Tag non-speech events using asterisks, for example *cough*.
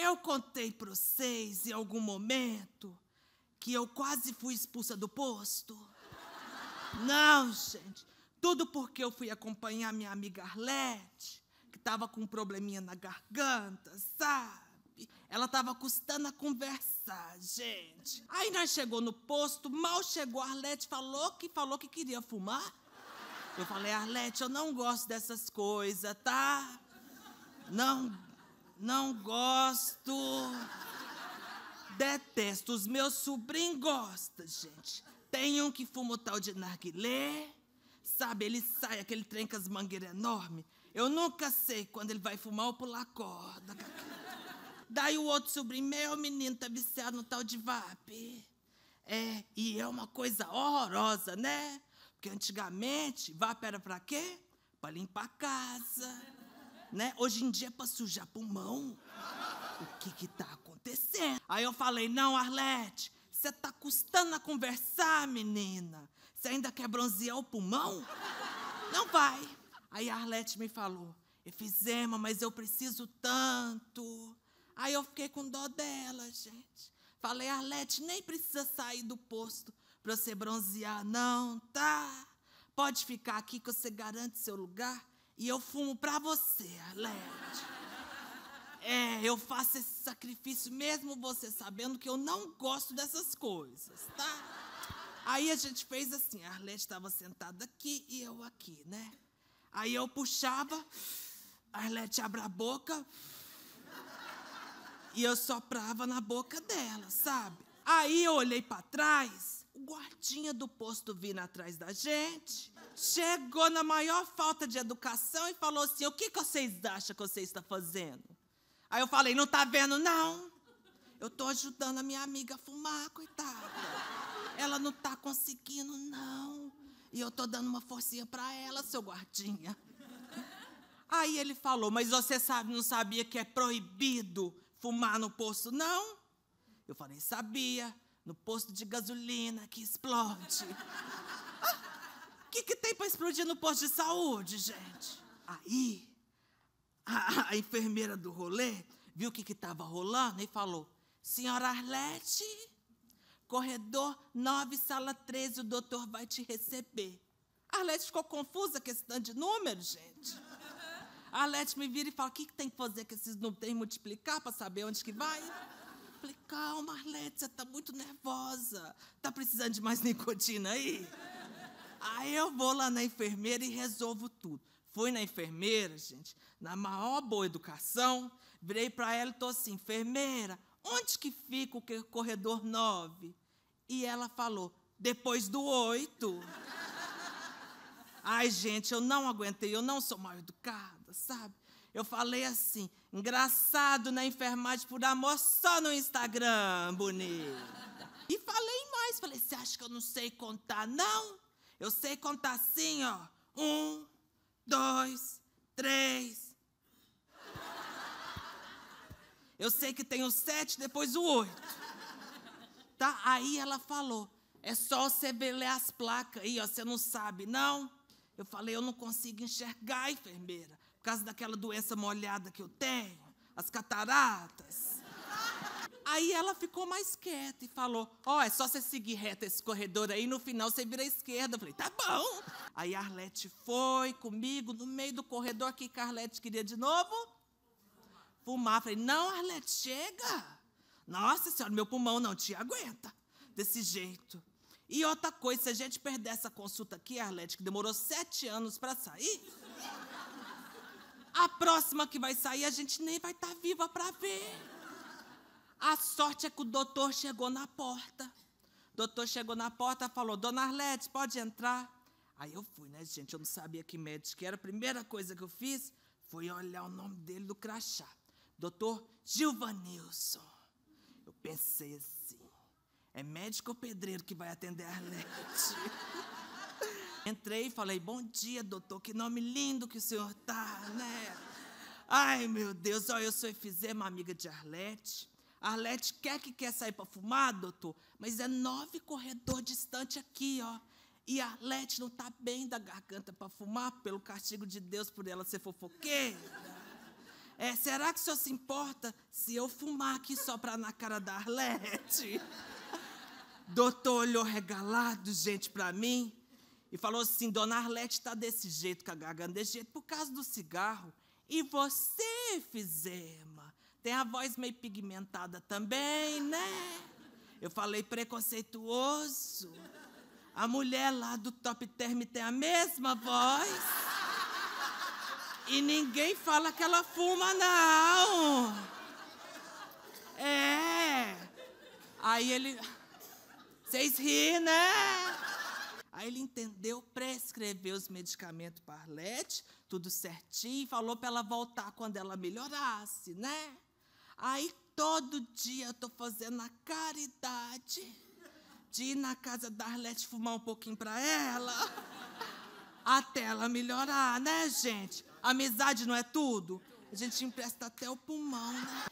Eu contei para vocês em algum momento que eu quase fui expulsa do posto. Não, gente. Tudo porque eu fui acompanhar minha amiga Arlete, que estava com um probleminha na garganta, sabe? Ela estava custando a conversar, gente. Aí nós chegou no posto, mal chegou, a Arlete falou que falou que queria fumar. Eu falei, Arlete, eu não gosto dessas coisas, tá? Não não gosto. Detesto. Os meus sobrinhos gostam, gente. Tem um que fuma o tal de narguilé. Sabe, ele sai aquele trem com as mangueiras enormes. Eu nunca sei quando ele vai fumar ou pular corda. Daí o outro sobrinho, meu menino, tá viciado no tal de VAP. É, e é uma coisa horrorosa, né? Porque antigamente, VAP era pra quê? Pra limpar a casa né? Hoje em dia é pra sujar pulmão. O que que tá acontecendo? Aí eu falei, não, Arlete, você tá custando a conversar, menina. Você ainda quer bronzear o pulmão? Não vai. Aí a Arlete me falou, efizema, mas eu preciso tanto. Aí eu fiquei com dó dela, gente. Falei, Arlete, nem precisa sair do posto pra você bronzear, não, tá? Pode ficar aqui que você garante seu lugar. E eu fumo pra você, Arlete. É, eu faço esse sacrifício mesmo você sabendo que eu não gosto dessas coisas, tá? Aí a gente fez assim, a Arlete estava sentada aqui e eu aqui, né? Aí eu puxava, a Arlete abre a boca e eu soprava na boca dela, sabe? Aí eu olhei para trás o guardinha do posto vindo atrás da gente, chegou na maior falta de educação e falou assim: O que, que vocês acham que vocês estão fazendo? Aí eu falei: Não está vendo, não. Eu estou ajudando a minha amiga a fumar, coitada. Ela não está conseguindo, não. E eu estou dando uma forcinha para ela, seu guardinha. Aí ele falou: Mas você sabe, não sabia que é proibido fumar no posto, não? Eu falei: Sabia no posto de gasolina que explode. O ah, que, que tem para explodir no posto de saúde, gente? Aí, a, a enfermeira do rolê viu o que estava rolando e falou: Senhora Arlete, corredor 9, sala 13, o doutor vai te receber. Arlete ficou confusa com esse tanto de números, gente. A Arlete me vira e fala: o que, que tem que fazer com esses números? Tem que multiplicar para saber onde que vai? Falei, calma, Arlete, você tá muito nervosa. tá precisando de mais *laughs* nicotina aí? Aí eu vou lá na enfermeira e resolvo tudo. Fui na enfermeira, gente, na maior boa educação, virei para ela e tô assim, enfermeira, onde que fica o corredor 9? E ela falou, depois do 8. Ai, gente, eu não aguentei, eu não sou mal educada, sabe? Eu falei assim, engraçado na enfermagem por amor só no Instagram, bonita. E falei mais, falei, você acha que eu não sei contar? Não, eu sei contar assim, ó. Um, dois, três. Eu sei que tem o sete, depois o oito. Tá? Aí ela falou, é só você ver ler as placas aí, ó, você não sabe, não? Eu falei, eu não consigo enxergar, enfermeira causa daquela doença molhada que eu tenho, as cataratas. Aí ela ficou mais quieta e falou: Ó, oh, é só você seguir reto esse corredor aí, no final você vira à esquerda. Eu falei: Tá bom. Aí a Arlete foi comigo no meio do corredor que a Arlete queria de novo fumar. falei: Não, Arlete, chega. Nossa senhora, meu pulmão não te aguenta desse jeito. E outra coisa, se a gente perder essa consulta aqui, Arlete, que demorou sete anos para sair, a próxima que vai sair, a gente nem vai estar tá viva para ver. A sorte é que o doutor chegou na porta. O doutor chegou na porta e falou: Dona Arlete, pode entrar. Aí eu fui, né, gente? Eu não sabia que médico era. A primeira coisa que eu fiz foi olhar o nome dele do crachá. Doutor Gilvanilson. Eu pensei assim: é médico ou pedreiro que vai atender a Arlete? *laughs* Entrei e falei: Bom dia, doutor, que nome lindo que o senhor tá, né? Ai, meu Deus, olha, eu sou efizema, amiga de Arlete. Arlete quer que quer sair para fumar, doutor, mas é nove corredor distante aqui, ó. E a Arlete não tá bem da garganta para fumar, pelo castigo de Deus por ela ser fofoqueira. É, será que o senhor se importa se eu fumar aqui só para na cara da Arlete? doutor olhou regalado, gente, para mim e falou assim: Dona Arlete está desse jeito, com a garganta desse jeito, por causa do cigarro. E você, Fizema, tem a voz meio pigmentada também, né? Eu falei preconceituoso. A mulher lá do Top Term tem a mesma voz. E ninguém fala que ela fuma, não. É. Aí ele. Vocês riem, né? Aí ele entendeu, prescreveu os medicamentos para Arlete, tudo certinho, e falou para ela voltar quando ela melhorasse, né? Aí todo dia eu estou fazendo a caridade de ir na casa da Arlete fumar um pouquinho para ela, *laughs* até ela melhorar, né, gente? Amizade não é tudo? A gente empresta até o pulmão, né?